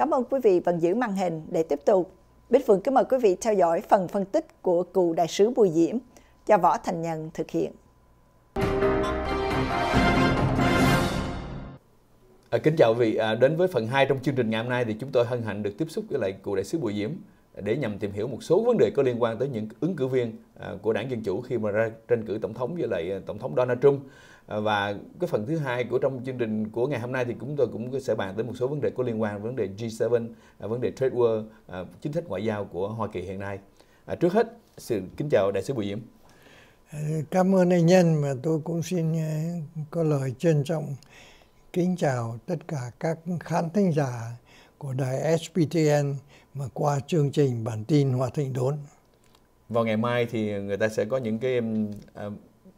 Cảm ơn quý vị vẫn giữ màn hình để tiếp tục. Bích Phượng kính mời quý vị theo dõi phần phân tích của cựu đại sứ Bùi Diễm do Võ Thành Nhân thực hiện. À, kính chào quý vị, à, đến với phần 2 trong chương trình ngày hôm nay thì chúng tôi hân hạnh được tiếp xúc với lại cựu đại sứ Bùi Diễm để nhằm tìm hiểu một số vấn đề có liên quan tới những ứng cử viên à, của đảng Dân Chủ khi mà ra tranh cử tổng thống với lại à, tổng thống Donald Trump. Ờ, và cái phần thứ hai của trong chương trình của ngày hôm nay thì chúng tôi cũng sẽ bàn tới một số vấn đề có liên quan vấn đề G7, à, vấn đề trade war, à, chính sách ngoại giao của Hoa Kỳ hiện nay. À, trước hết, xin kính chào đại sứ Bùi Diễm. Ờ, cảm ơn anh Nhân và tôi cũng xin ờ, có lời trân trọng kính chào tất cả các khán thính giả của đài SPTN mà qua chương trình bản tin Hoa Thịnh Đốn. Vào ngày mai thì người ta sẽ có những cái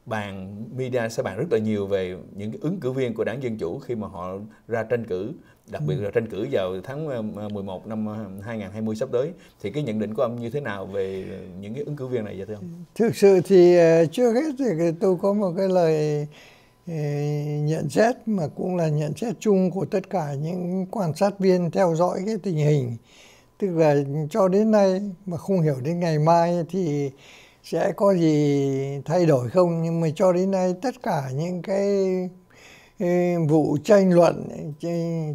bàn media sẽ bàn rất là nhiều về những ứng cử viên của đảng Dân Chủ khi mà họ ra tranh cử đặc biệt ừ. là tranh cử vào tháng 11 ờ, ờ, năm 2020 ờ, sắp tới thì cái nhận định của ông như thế nào về những cái ứng cử viên này vậy thưa ông? Ừ. Thực sự thì chưa hết thì tôi có một cái lời nhận xét mà cũng là nhận xét chung của tất cả những quan sát viên theo dõi cái tình hình tức là cho đến nay mà không hiểu đến ngày mai thì sẽ có gì thay đổi không nhưng mà cho đến nay tất cả những cái vụ tranh luận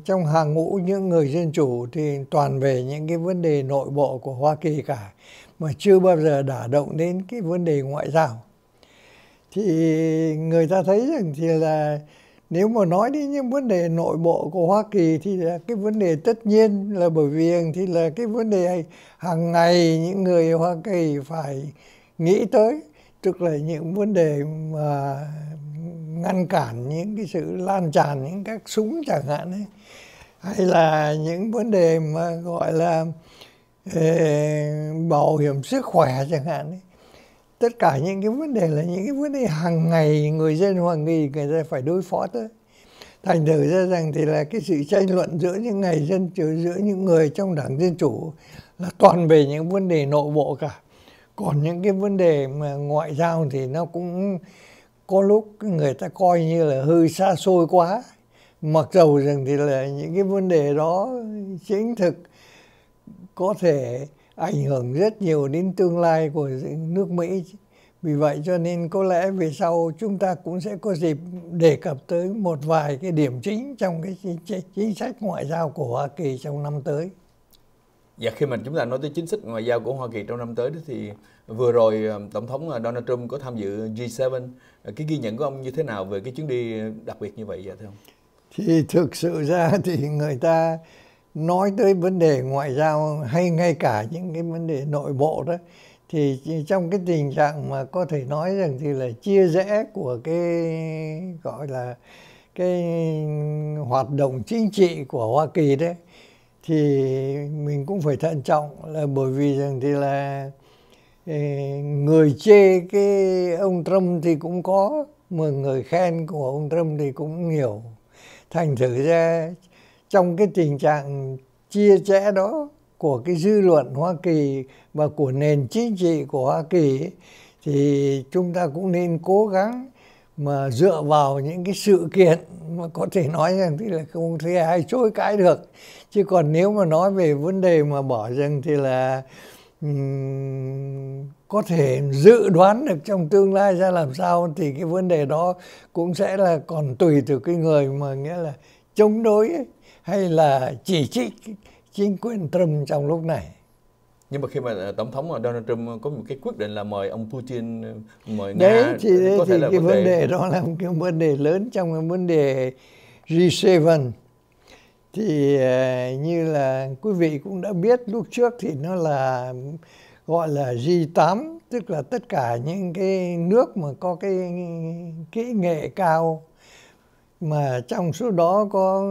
trong hàng ngũ những người dân chủ thì toàn về những cái vấn đề nội bộ của Hoa Kỳ cả mà chưa bao giờ đả động đến cái vấn đề ngoại giao thì người ta thấy rằng thì là nếu mà nói đến những vấn đề nội bộ của Hoa Kỳ thì là cái vấn đề tất nhiên là bởi vì thì là cái vấn đề hàng ngày những người Hoa Kỳ phải nghĩ tới tức là những vấn đề mà ngăn cản những cái sự lan tràn những các súng chẳng hạn ấy hay là những vấn đề mà gọi là eh, bảo hiểm sức khỏe chẳng hạn ấy. tất cả những cái vấn đề là những cái vấn đề hàng ngày người dân hoàng nghi người ta phải đối phó tới thành thử ra rằng thì là cái sự tranh luận giữa những ngày dân chủ giữa những người trong đảng dân chủ là toàn về những vấn đề nội bộ cả còn những cái vấn đề mà ngoại giao thì nó cũng có lúc người ta coi như là hơi xa xôi quá mặc dầu rằng thì là những cái vấn đề đó chính thực có thể ảnh hưởng rất nhiều đến tương lai của nước Mỹ vì vậy cho nên có lẽ về sau chúng ta cũng sẽ có dịp đề cập tới một vài cái điểm chính trong cái chính, sách ngoại giao của Hoa Kỳ trong năm tới Dạ khi mà chúng ta nói tới chính sách ngoại giao của Hoa Kỳ trong năm tới đó thì vừa rồi ờ, Tổng thống ờ, Donald Trump có tham dự G7. Ờ, cái ghi nhận của ông như thế nào về cái chuyến đi đặc biệt như vậy vậy thưa ông? Thì thực sự ra thì người ta nói tới vấn đề ngoại giao hay ngay cả những cái vấn đề nội bộ đó thì trong cái tình trạng mà có thể nói rằng thì là chia rẽ của cái gọi là cái hoạt động chính trị của Hoa Kỳ đấy thì mình cũng phải thận trọng là bởi vì rằng thì là ờ, người chê cái ông Trump thì cũng có mà người khen của ông Trump thì cũng nhiều thành thử ra trong cái tình trạng chia rẽ đó của cái dư luận Hoa Kỳ và của nền chính trị của Hoa Kỳ ấy, thì chúng ta cũng nên cố gắng mà dựa vào những cái sự kiện mà có thể nói rằng thì là không thể ai chối cãi được chứ còn nếu mà nói về vấn đề mà bỏ rằng thì là um, có thể dự đoán được trong tương lai ra làm sao thì cái vấn đề đó cũng sẽ là còn tùy từ cái người mà nghĩa là chống đối ấy, hay là chỉ trích chính quyền Trump trong lúc này nhưng mà khi mà ờ, tổng thống ờ, Donald Trump ờ, có một cái quyết định là mời ông Putin mời nga đấy thì, có thì thể là cái vấn đề... vấn đề đó là một cái vấn đề lớn trong cái vấn đề G7 thì như là quý vị cũng đã biết lúc trước thì nó là gọi là G8 tức là tất cả những cái nước mà có cái kỹ nghệ cao mà trong số đó có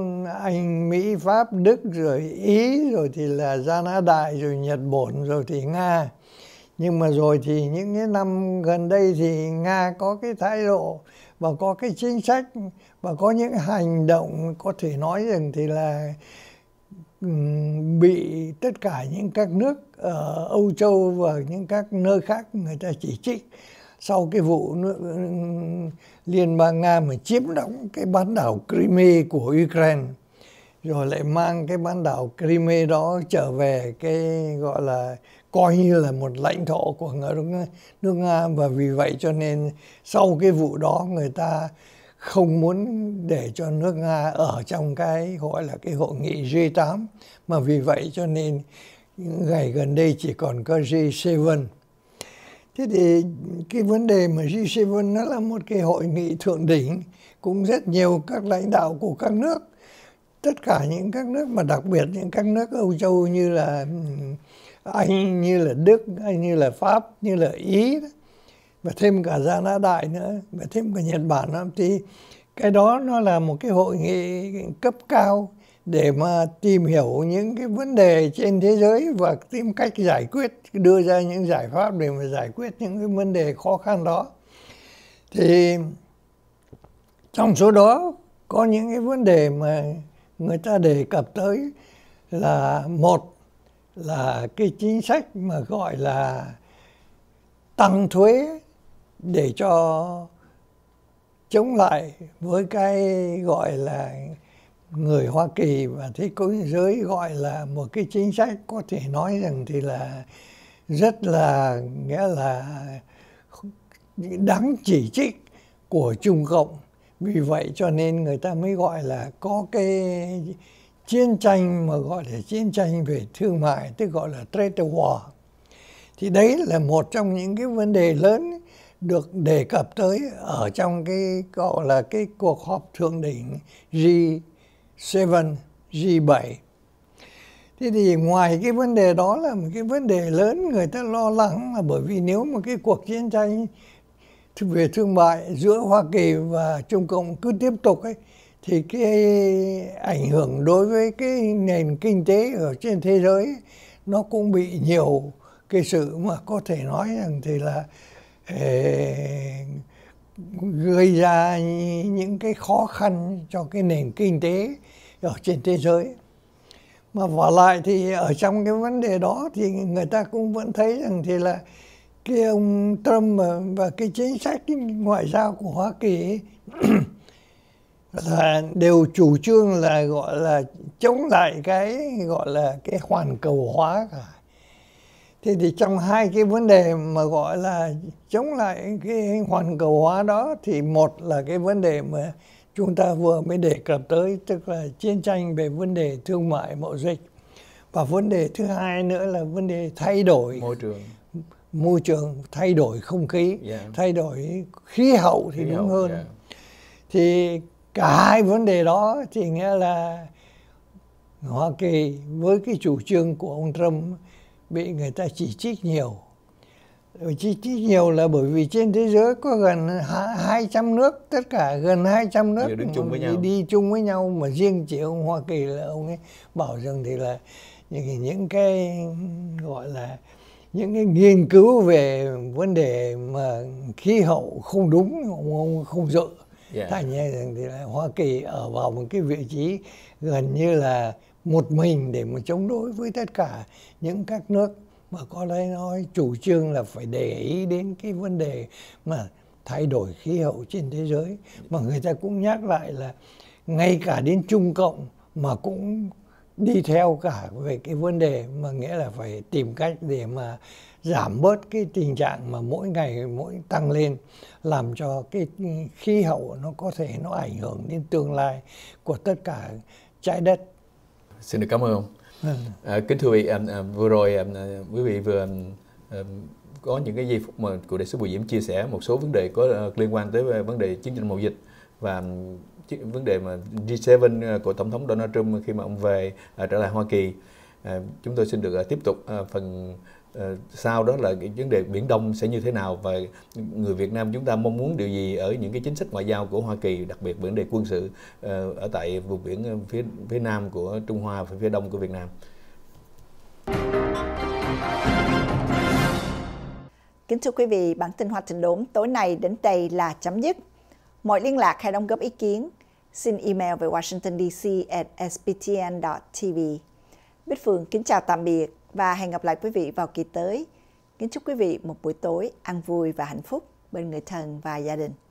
Anh, Mỹ, Pháp, Đức rồi Ý rồi thì là Gia Na Đại rồi Nhật Bản rồi thì Nga. Nhưng mà rồi thì những cái năm gần đây thì Nga có cái thái độ và có cái chính sách và có những hành động có thể nói rằng thì là bị tất cả những các nước ở Âu Châu và những các nơi khác người ta chỉ trích sau cái vụ nước, Liên bang Nga mà chiếm đóng cái bán đảo Crimea của Ukraine rồi lại mang cái bán đảo Crimea đó trở về cái gọi là coi như là một lãnh thổ của nước, nước Nga và vì vậy cho nên sau cái vụ đó người ta không muốn để cho nước Nga ở trong cái gọi là cái hội nghị G8 mà vì vậy cho nên ngày gần đây chỉ còn có G7 Thế thì cái vấn đề mà G7 nó là một cái hội nghị thượng đỉnh cũng rất nhiều các lãnh đạo của các nước. Tất cả những các nước mà đặc biệt những các nước Âu Châu như là ừ, Anh, như là Đức, Anh như là Pháp, như là Ý và thêm cả Gia Na Đại nữa và thêm cả Nhật Bản nữa thì cái đó nó là một cái hội nghị cấp cao để mà tìm hiểu những cái vấn đề trên thế giới và tìm cách giải quyết đưa ra những giải pháp để mà giải quyết những cái vấn đề khó khăn đó thì trong số đó có những cái vấn đề mà người ta đề cập tới là một là cái chính sách mà gọi là tăng thuế để cho chống lại với cái gọi là người Hoa Kỳ và thế giới gọi là một cái chính sách có thể nói rằng thì là rất là nghĩa là đáng chỉ trích của Trung Cộng. Vì vậy cho nên người ta mới gọi là có cái chiến tranh mà gọi là chiến tranh về thương mại tức gọi là trade war. Thì đấy là một trong những cái vấn đề lớn được đề cập tới ở trong cái gọi là cái cuộc họp thượng đỉnh G 7G7 Thế thì ngoài cái vấn đề đó là một cái vấn đề lớn người ta lo lắng là bởi vì nếu mà cái cuộc chiến tranh về thương mại giữa Hoa Kỳ và Trung Cộng cứ tiếp tục ấy thì cái ảnh hưởng đối với cái nền kinh tế ở trên thế giới nó cũng bị nhiều cái sự mà có thể nói rằng thì là eh, gây ra những cái khó khăn cho cái nền kinh tế ở trên thế giới mà vả lại thì ở trong cái vấn đề đó thì người ta cũng vẫn thấy rằng thì là cái ông Trump và cái chính sách ngoại giao của Hoa Kỳ là đều chủ trương là gọi là chống lại cái gọi là cái hoàn cầu hóa cả thế thì trong hai cái vấn đề mà gọi là chống lại cái hoàn cầu hóa đó thì một là cái vấn đề mà chúng ta vừa mới đề cập tới tức là chiến tranh về vấn đề thương mại mậu dịch và vấn đề thứ hai nữa là vấn đề thay đổi môi trường môi trường thay đổi không khí yeah. thay đổi khí hậu thì khí đúng hậu, hơn yeah. thì cả hai vấn đề đó thì nghĩa là hoa kỳ với cái chủ trương của ông trump bị người ta chỉ trích nhiều chỉ trích nhiều là bởi vì trên thế giới có gần 200 nước tất cả gần 200 nước đi chung với nhau. đi chung với nhau mà riêng chỉ ông Hoa Kỳ là ông ấy bảo rằng thì là những những cái gọi là những cái nghiên cứu về vấn đề mà khí hậu không đúng ông, ông không dự yeah. Dạ. thành ra rằng thì là Hoa Kỳ ở vào một cái vị trí gần như là một mình để mà chống đối với tất cả những các nước mà có lẽ nói chủ trương là phải để ý đến cái vấn đề mà thay đổi khí hậu trên thế giới mà người ta cũng nhắc lại là ngay cả đến Trung Cộng mà cũng đi theo cả về cái vấn đề mà nghĩa là phải tìm cách để mà giảm bớt cái tình trạng mà mỗi ngày mỗi tăng lên làm cho cái khí hậu nó có thể nó ảnh hưởng đến tương lai của tất cả trái đất xin được cảm ơn ông vâng. à, kính thưa quý vị à, à vừa rồi à, à, quý vị vừa à, à, có những cái giây phút mà của đại sứ Bùi Diễm chia sẻ một số vấn đề có liên quan tới vấn đề chiến tranh mậu dịch và vấn đề mà G7 của tổng thống Donald Trump khi mà ông về à, trở lại Hoa Kỳ à, chúng tôi xin được à, tiếp tục à, phần Ờ, sau đó là cái vấn đề biển đông sẽ như thế nào và người Việt Nam chúng ta mong muốn điều gì ở những cái chính sách ngoại giao của Hoa Kỳ đặc biệt vấn đề quân sự ờ, ở tại vùng biển ờ, phía phía nam của Trung Hoa và phía đông của Việt Nam. Kính thưa quý vị, bản tin Hoa Trình Đốn tối nay đến đây là chấm dứt. Mọi liên lạc hay đóng góp ý kiến, xin email về Washington DC at sptn tv Bích Phương kính chào tạm biệt và hẹn gặp lại quý vị vào kỳ tới. Kính chúc quý vị một buổi tối ăn vui và hạnh phúc bên người thân và gia đình.